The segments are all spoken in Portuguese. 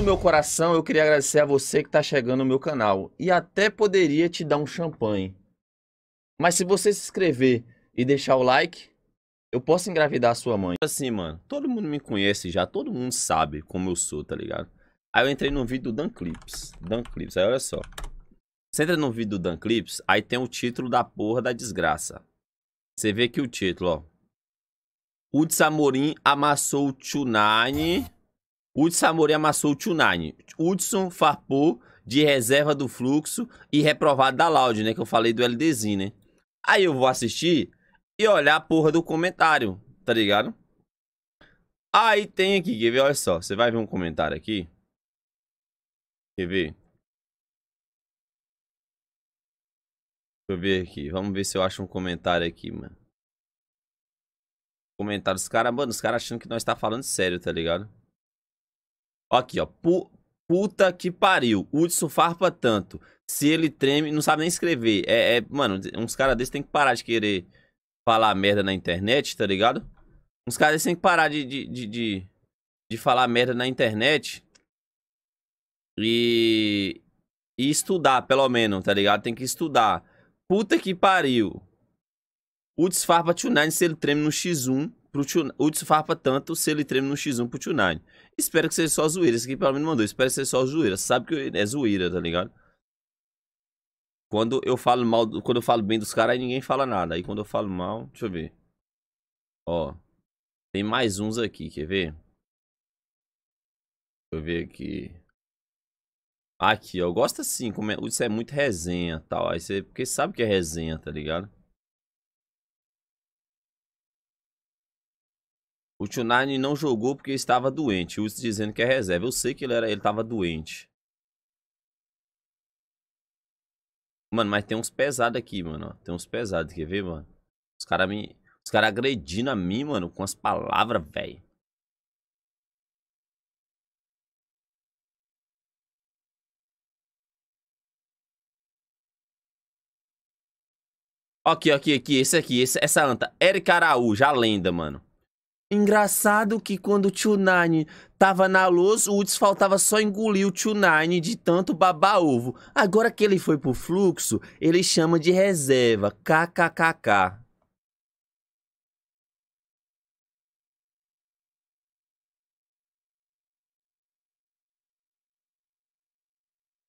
do meu coração, eu queria agradecer a você que está chegando no meu canal. E até poderia te dar um champanhe. Mas se você se inscrever e deixar o like, eu posso engravidar a sua mãe. Assim, mano, todo mundo me conhece já, todo mundo sabe como eu sou, tá ligado? Aí eu entrei no vídeo do Dan Clips. Dan Clips, aí olha só. Você entra no vídeo do Dan Clips, aí tem o título da porra da desgraça. Você vê que o título, ó. o Amorim amassou o Tsunami Hudson Amor amassou o Tunani. Hudson farpou de reserva do fluxo e reprovado da Loud, né? Que eu falei do LDZ, né? Aí eu vou assistir e olhar a porra do comentário, tá ligado? Aí tem aqui, quer ver? Olha só, você vai ver um comentário aqui. Quer ver? Deixa eu ver aqui. Vamos ver se eu acho um comentário aqui, mano. Comentário dos caras, mano, os caras achando que nós tá falando sério, tá ligado? Aqui, ó. Pu puta que pariu. Hudson farpa tanto. Se ele treme, não sabe nem escrever. É, é mano, uns caras desses tem que parar de querer falar merda na internet, tá ligado? Uns caras desses tem que parar de, de, de, de, de falar merda na internet. E, e estudar, pelo menos, tá ligado? Tem que estudar. Puta que pariu. O farpa Tunine se ele treme no X1 pro Tio O tanto se ele treme no X1 pro Tio 9. Espero que seja só zoeira. Esse aqui pelo menos mandou. Espero que seja só zoeira. Sabe que é zoeira, tá ligado? Quando eu falo mal, quando eu falo bem dos caras, aí ninguém fala nada. Aí quando eu falo mal, deixa eu ver. Ó, tem mais uns aqui, quer ver? Deixa eu ver aqui. Aqui, ó, gosta sim, como é, isso é muito resenha tal. Aí você, porque sabe que é resenha, tá ligado? O Tunine não jogou porque estava doente. O Uts dizendo que é reserva. Eu sei que ele era, ele estava doente. Mano, mas tem uns pesados aqui, mano. Tem uns pesados, quer ver, mano? Os caras me... Os caras agredindo a mim, mano, com as palavras, velho. Aqui, aqui, aqui, esse aqui, esse, essa anta. Eric Araújo, a lenda, mano. Engraçado que quando o Tio Nine tava na luz, o Woods faltava só engolir o Tio Nine de tanto babar ovo. Agora que ele foi pro fluxo, ele chama de reserva. KKKK.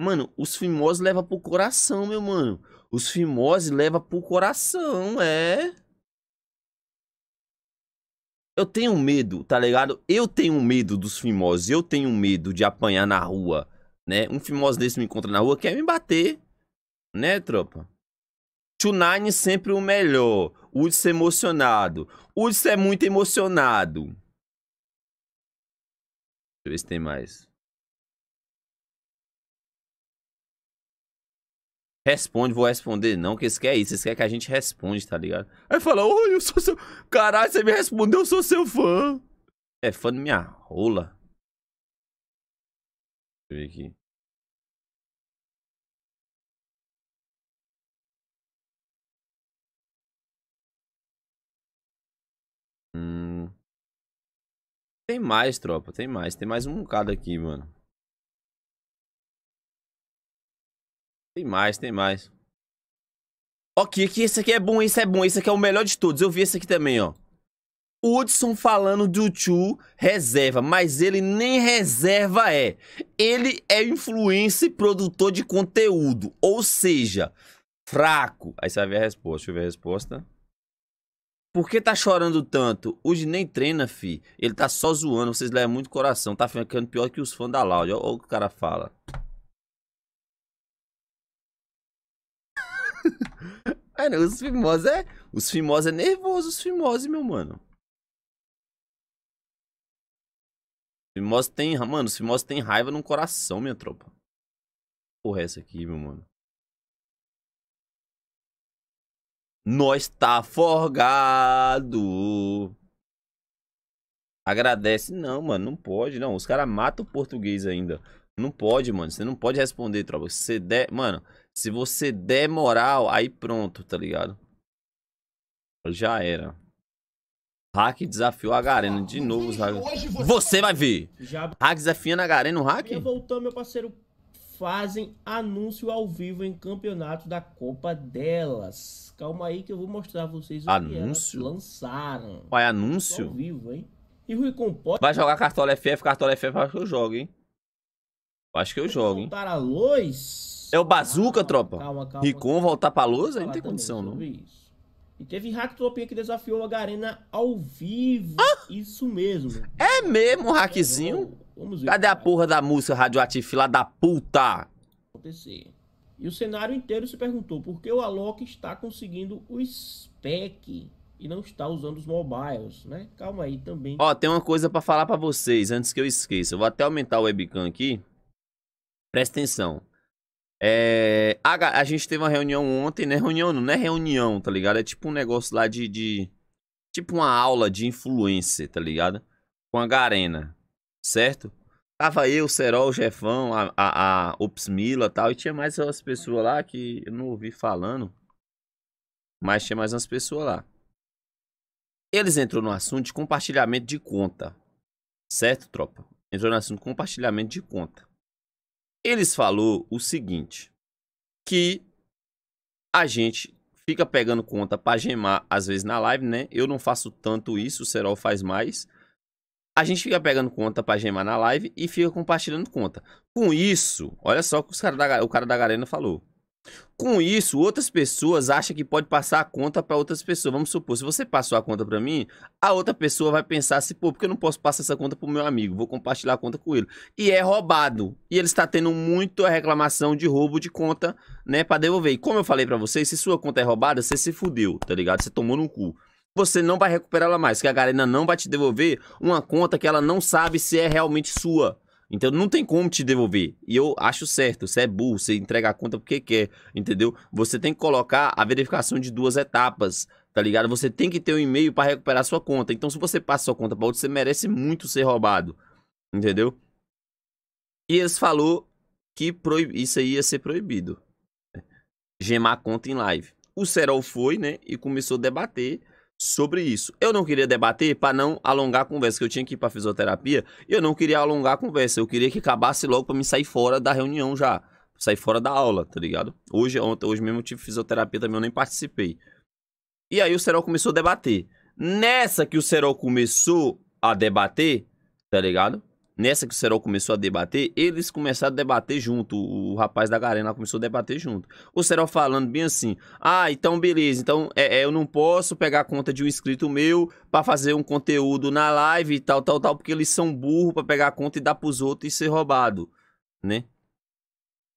Mano, os Fimose leva pro coração, meu mano. Os Fimose leva pro coração, é. Eu tenho medo, tá ligado? Eu tenho medo dos fimoses, eu tenho medo de apanhar na rua, né? Um fimose desse me encontra na rua, quer me bater, né, tropa? Tunine sempre o melhor. Hudson emocionado. Hudson é muito emocionado. Deixa eu ver se tem mais. Responde, vou responder. Não, que eles querem isso. Eles é querem é que a gente responde, tá ligado? Aí fala, ô, eu sou seu... Caralho, você me respondeu, eu sou seu fã. É fã de minha rola. Deixa eu ver aqui. Hum... Tem mais, tropa. Tem mais. Tem mais um bocado aqui, mano. Tem mais, tem mais. Ok, aqui, esse aqui é bom, esse é bom, esse aqui é o melhor de todos. Eu vi esse aqui também, ó. Hudson falando do Chu reserva, mas ele nem reserva é. Ele é influencer e produtor de conteúdo, ou seja, fraco. Aí você vai ver a resposta. Deixa eu ver a resposta. Por que tá chorando tanto? Hoje nem treina, fi. Ele tá só zoando, vocês levam muito coração. Tá ficando pior que os fãs da Loud. Olha o que o cara fala. Mano, é, né, os Fimose é. Os Fimose é nervoso, os Fimose, meu mano. Fimose tem. Mano, os Fimose tem raiva no coração, minha tropa. Porra, é essa aqui, meu mano. Nós tá forgado. Agradece. Não, mano, não pode. Não, os caras matam o português ainda. Não pode, mano. Você não pode responder, tropa. Se você der. Mano, se você der moral, aí pronto, tá ligado? Já era. Hack desafiou a Garena. De novo, Zaga. Você... você... vai ver. Já... Hack desafiando a Garena no hack? Voltando, meu parceiro. Fazem anúncio ao vivo em campeonato da Copa delas. Calma aí que eu vou mostrar a vocês o anúncio? que lançaram. Vai é anúncio? Ao vivo, hein? E Rui Composta... Vai jogar Cartola FF, Cartola FF, acho que eu jogo, hein? Acho que eu jogo, hein? Voltar a luz... É o bazuca, calma, tropa. Calma, calma. Ricon voltar pra lousa? Aí não tem condição, não. Isso. E teve hack tropinha que desafiou a Garena ao vivo. Ah! Isso mesmo. É mesmo, um hackzinho? É, vamos ver. Cadê cara? a porra da música radioativa lá da puta? Acontecer. E o cenário inteiro se perguntou por que o Alok está conseguindo o spec e não está usando os mobiles, né? Calma aí também. Ó, tem uma coisa para falar para vocês antes que eu esqueça. Eu vou até aumentar o webcam aqui. Presta atenção. É, a, a, gente teve uma reunião ontem, né? Reunião não é reunião, tá ligado? É tipo um negócio lá de, de. tipo uma aula de influencer, tá ligado? Com a Garena, certo? Tava eu, o Serol, o Jefão, a, a, a Opsmila e tal. E tinha mais umas pessoas lá que eu não ouvi falando. Mas tinha mais umas pessoas lá. Eles entrou no assunto de compartilhamento de conta. Certo, tropa? Entrou no assunto de compartilhamento de conta eles falou o seguinte, que a gente fica pegando conta para gemar às vezes na live, né? Eu não faço tanto isso, o Serol faz mais. A gente fica pegando conta para gemar na live e fica compartilhando conta. Com isso, olha só o que os cara da, o cara da Garena falou. Com isso, outras pessoas acham que pode passar a conta para outras pessoas. Vamos supor, se você passou a conta para mim, a outra pessoa vai pensar assim, pô, porque eu não posso passar essa conta o meu amigo, vou compartilhar a conta com ele. E é roubado. E ele está tendo muito a reclamação de roubo de conta, né, para devolver. E como eu falei para vocês, se sua conta é roubada, você se fudeu, tá ligado? Você tomou no cu você não vai recuperar ela mais, que a galera não vai te devolver uma conta que ela não sabe se é realmente sua. Então não tem como te devolver. E eu acho certo, você é burro, você entrega a conta porque quer, entendeu? Você tem que colocar a verificação de duas etapas, tá ligado? Você tem que ter um e-mail para recuperar sua conta. Então se você passa sua conta para outro, você merece muito ser roubado, entendeu? E eles falou que proib... isso aí ia ser proibido. Gemar conta em live. O Serol foi, né, e começou a debater sobre isso. Eu não queria debater para não alongar a conversa, que eu tinha que ir para fisioterapia, eu não queria alongar a conversa, eu queria que acabasse logo para me sair fora da reunião já, sair fora da aula, tá ligado? Hoje ontem, hoje mesmo eu tive fisioterapia também, eu nem participei. E aí o Serol começou a debater. Nessa que o Serol começou a debater, tá ligado? nessa que o Serol começou a debater, eles começaram a debater junto. O rapaz da Garena começou a debater junto. O Serol falando bem assim: ah, então beleza, então é, é eu não posso pegar a conta de um inscrito meu para fazer um conteúdo na live e tal, tal, tal, porque eles são burros para pegar a conta e dar pros outros e ser roubado, né?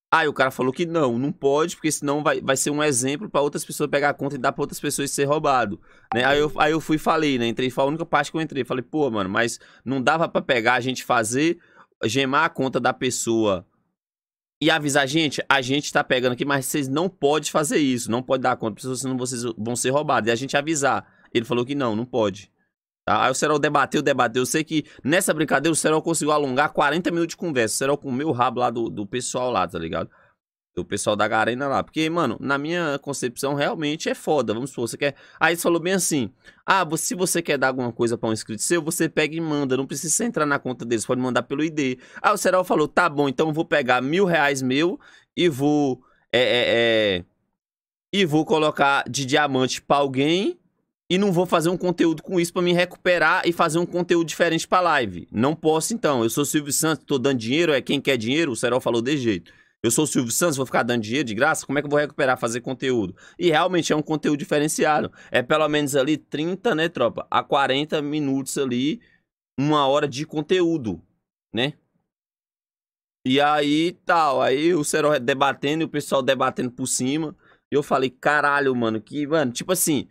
Aí o cara falou que não, não pode, porque senão vai, vai ser um exemplo para outras pessoas pegar a conta e dar pra outras pessoas ser roubado. Né? Aí, eu, aí eu fui e falei, né? Entrei, foi a única parte que eu entrei. Falei, pô, mano, mas não dava para pegar a gente fazer, gemar a conta da pessoa e avisar, gente, a gente tá pegando aqui, mas vocês não podem fazer isso, não pode dar a conta pra pessoa, senão vocês vão ser roubados. E a gente avisar. Ele falou que não, não pode. Aí ah, o Serol debateu, debateu. Eu sei que nessa brincadeira o Serol conseguiu alongar 40 minutos de conversa. O Serol comeu o rabo lá do, do pessoal lá, tá ligado? Do pessoal da Garena lá. Porque, mano, na minha concepção, realmente é foda. Vamos supor, você quer. Aí ele falou bem assim: ah, se você quer dar alguma coisa para um inscrito seu, você pega e manda. Não precisa entrar na conta deles, pode mandar pelo ID. Aí o Serol falou: tá bom, então eu vou pegar mil reais meu e vou. É, é, é, e vou colocar de diamante pra alguém e não vou fazer um conteúdo com isso para me recuperar e fazer um conteúdo diferente para live. Não posso então. Eu sou Silvio Santos, tô dando dinheiro, é quem quer dinheiro, o Serol falou de jeito. Eu sou Silvio Santos, vou ficar dando dinheiro de graça, como é que eu vou recuperar fazer conteúdo? E realmente é um conteúdo diferenciado. É pelo menos ali 30, né, tropa, a 40 minutos ali, uma hora de conteúdo, né? E aí, tal, aí o Serol é debatendo e o pessoal debatendo por cima. E eu falei, caralho, mano, que, mano, tipo assim,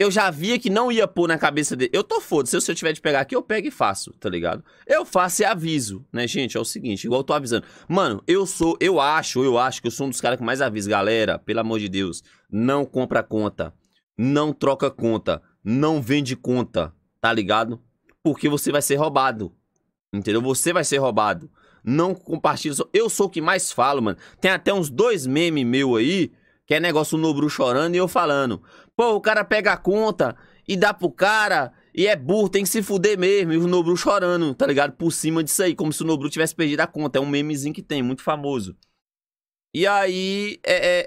eu já via que não ia pôr na cabeça dele. Eu tô foda, se eu tiver de pegar aqui, eu pego e faço, tá ligado? Eu faço e aviso, né, gente? É o seguinte, igual eu tô avisando. Mano, eu sou, eu acho, eu acho que eu sou um dos caras que mais avisa. Galera, pelo amor de Deus, não compra conta, não troca conta, não vende conta, tá ligado? Porque você vai ser roubado, entendeu? Você vai ser roubado. Não compartilha. Eu sou o que mais falo, mano. Tem até uns dois memes meu aí que é negócio o Nobru chorando e eu falando. Pô, o cara pega a conta e dá pro cara e é burro, tem que se fuder mesmo. E o Nobru chorando, tá ligado? Por cima disso aí, como se o Nobru tivesse perdido a conta. É um memezinho que tem, muito famoso. E aí, é, é,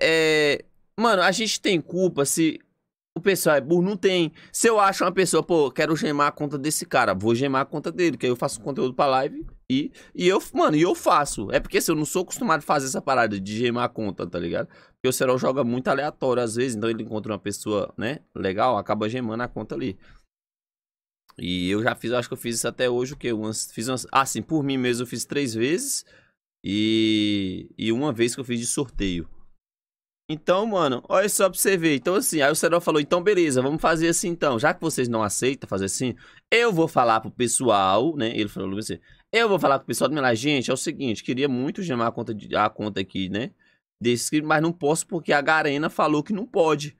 é... Mano, a gente tem culpa se o pessoal é burro, não tem. Se eu acho uma pessoa, pô, quero gemar a conta desse cara, vou gemar a conta dele, que aí eu faço conteúdo pra live e, e eu, mano, e eu faço. É porque assim, eu não sou acostumado a fazer essa parada de gemar a conta, tá ligado? Porque o Serol joga muito aleatório às vezes, então ele encontra uma pessoa, né, legal, acaba gemando a conta ali. E eu já fiz, acho que eu fiz isso até hoje, o que? Umas, fiz umas, assim, por mim mesmo eu fiz três vezes. E, e uma vez que eu fiz de sorteio. Então, mano, olha só pra você ver. Então, assim, aí o Serol falou, então beleza, vamos fazer assim então. Já que vocês não aceitam fazer assim, eu vou falar pro pessoal, né? Ele falou, você, eu vou falar pro pessoal do Milan, gente, é o seguinte, queria muito chamar a conta, de, a conta aqui, né? Desse, mas não posso porque a Garena falou que não pode,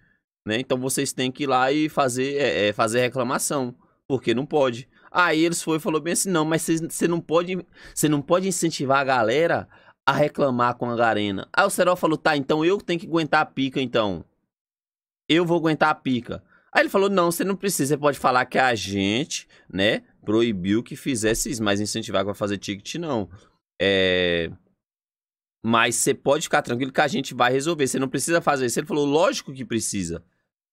né? Então vocês têm que ir lá e fazer, é, é, fazer reclamação, porque não pode. Aí eles foram e falou bem assim, não, mas você não pode, você não pode incentivar a galera a reclamar com a Garena. Aí o Serol falou, tá, então eu tenho que aguentar a pica, então. Eu vou aguentar a pica. Aí ele falou, não, você não precisa, você pode falar que a gente, né, proibiu que fizesse isso, mas incentivar para fazer ticket, não. É... Mas você pode ficar tranquilo que a gente vai resolver, você não precisa fazer isso. Ele falou, lógico que precisa.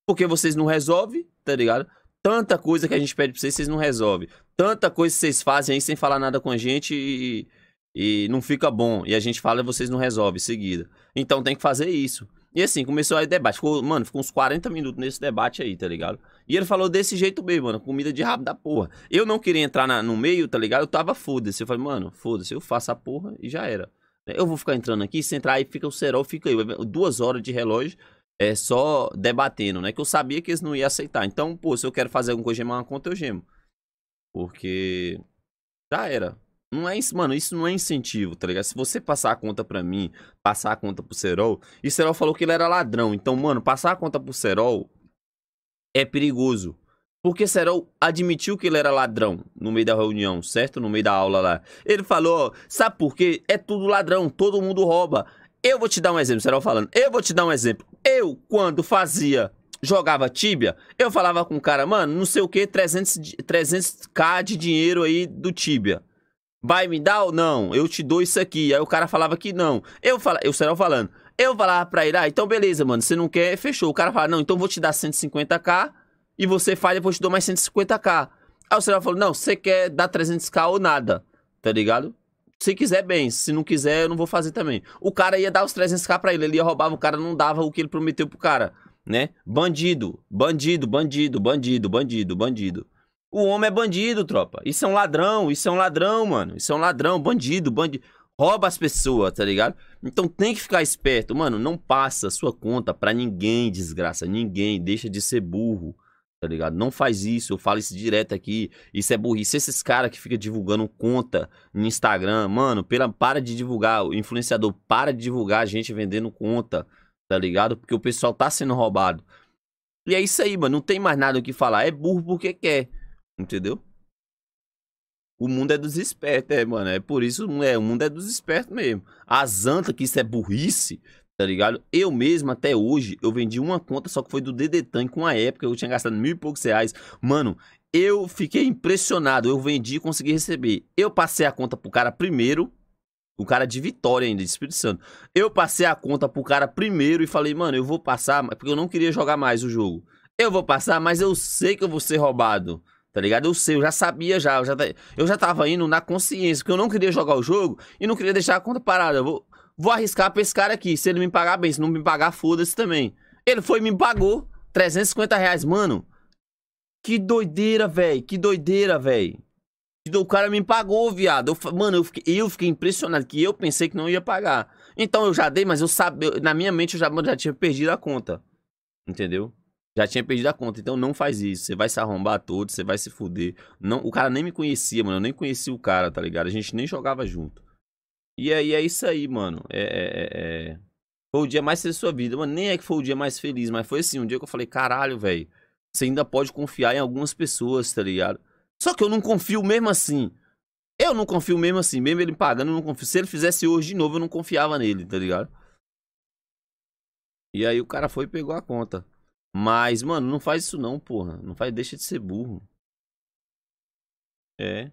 Porque vocês não resolvem, tá ligado? Tanta coisa que a gente pede pra vocês, vocês não resolvem. Tanta coisa que vocês fazem aí sem falar nada com a gente e e não fica bom. E a gente fala e vocês não resolvem em seguida. Então tem que fazer isso. E assim, começou aí o debate. Ficou, mano, ficou uns 40 minutos nesse debate aí, tá ligado? E ele falou desse jeito bem, mano. Comida de rabo da porra. Eu não queria entrar na, no meio, tá ligado? Eu tava foda-se. Eu falei, mano, foda-se, eu faço a porra e já era. Eu vou ficar entrando aqui, se entrar aí fica o cerol, fica eu. Duas horas de relógio é só debatendo, né? Que eu sabia que eles não iam aceitar. Então, pô, se eu quero fazer alguma coisa, gemar uma conta, eu gemo. Porque já era. Não é isso, mano, isso não é incentivo, tá ligado? Se você passar a conta pra mim, passar a conta pro Serol, e Serol falou que ele era ladrão. Então, mano, passar a conta pro Serol é perigoso. Porque Serol admitiu que ele era ladrão no meio da reunião, certo? No meio da aula lá. Ele falou, sabe por quê? É tudo ladrão, todo mundo rouba. Eu vou te dar um exemplo, Serol falando. Eu vou te dar um exemplo. Eu, quando fazia, jogava Tibia, eu falava com o cara, mano, não sei o que, 300, 300k de dinheiro aí do Tibia. Vai me dar ou não? Eu te dou isso aqui. Aí o cara falava que não. Eu falava, eu Serol falando. Eu falava pra ele, ah, então beleza, mano, você não quer, fechou. O cara fala, não, então vou te dar 150k e você faz, depois te dou mais 150k. Aí o Serol falou, não, você quer dar 300k ou nada, tá ligado? Se quiser, bem. Se não quiser, eu não vou fazer também. O cara ia dar os 300k pra ele. Ele ia roubar, o cara não dava o que ele prometeu pro cara, né? Bandido, bandido, bandido, bandido, bandido, bandido. O homem é bandido, tropa. Isso é um ladrão, isso é um ladrão, mano. Isso é um ladrão, bandido, bandido. Rouba as pessoas, tá ligado? Então tem que ficar esperto. Mano, não passa sua conta pra ninguém, desgraça. Ninguém. Deixa de ser burro, tá ligado? Não faz isso. Eu falo isso direto aqui. Isso é burrice. Esses caras que ficam divulgando conta no Instagram, mano, pela, para de divulgar. O influenciador para de divulgar a gente vendendo conta, tá ligado? Porque o pessoal tá sendo roubado. E é isso aí, mano. Não tem mais nada o que falar. É burro porque quer. Entendeu? O mundo é dos espertos, é, mano. É por isso, é, o mundo é dos espertos mesmo. A Zanta, que isso é burrice, tá ligado? Eu mesmo, até hoje, eu vendi uma conta, só que foi do Dedetan, com a época eu tinha gastado mil e poucos reais. Mano, eu fiquei impressionado. Eu vendi e consegui receber. Eu passei a conta pro cara primeiro, o cara de Vitória ainda, de Espírito Santo. Eu passei a conta pro cara primeiro e falei, mano, eu vou passar, porque eu não queria jogar mais o jogo. Eu vou passar, mas eu sei que eu vou ser roubado. Tá ligado? Eu sei, eu já sabia já. Eu já, tá, eu já tava indo na consciência, porque eu não queria jogar o jogo e não queria deixar a conta parada. Eu vou, vou arriscar pra esse cara aqui. Se ele me pagar bem, se não me pagar, foda-se também. Ele foi e me pagou 350 reais, mano. Que doideira, velho. Que doideira, velho. O cara me pagou, viado. Eu, mano, eu fiquei, eu fiquei impressionado que eu pensei que não ia pagar. Então eu já dei, mas eu sabia. Na minha mente eu já, já tinha perdido a conta. Entendeu? Já tinha perdido a conta. Então não faz isso. Você vai se arrombar todo, você vai se fuder. Não, o cara nem me conhecia, mano. Eu nem conhecia o cara, tá ligado? A gente nem jogava junto. E aí é isso aí, mano. É, é, é, é... Foi o dia mais feliz da sua vida. Mano, nem é que foi o dia mais feliz, mas foi assim, um dia que eu falei, caralho, velho. Você ainda pode confiar em algumas pessoas, tá ligado? Só que eu não confio mesmo assim. Eu não confio mesmo assim. Mesmo ele pagando, eu não confio. Se ele fizesse hoje de novo, eu não confiava nele, tá ligado? E aí o cara foi e pegou a conta. Mas, mano, não faz isso não, porra. Não faz, deixa de ser burro. É.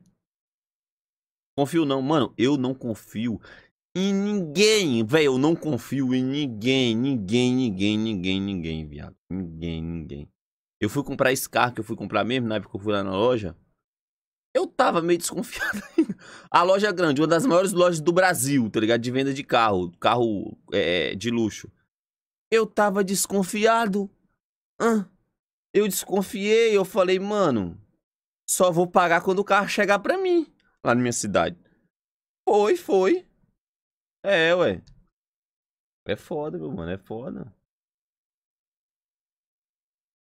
Confio não, mano, eu não confio em ninguém, velho, eu não confio em ninguém, ninguém, ninguém, ninguém, ninguém, viado. Ninguém, ninguém. Eu fui comprar esse carro que eu fui comprar mesmo, na época que eu fui lá na loja. Eu tava meio desconfiado A loja grande, uma das maiores lojas do Brasil, tá ligado? De venda de carro, carro é, é de luxo. Eu tava desconfiado. Ah, eu desconfiei, eu falei, mano, só vou pagar quando o carro chegar pra mim, lá na minha cidade. Foi, foi. É, ué. É foda, meu mano, é foda.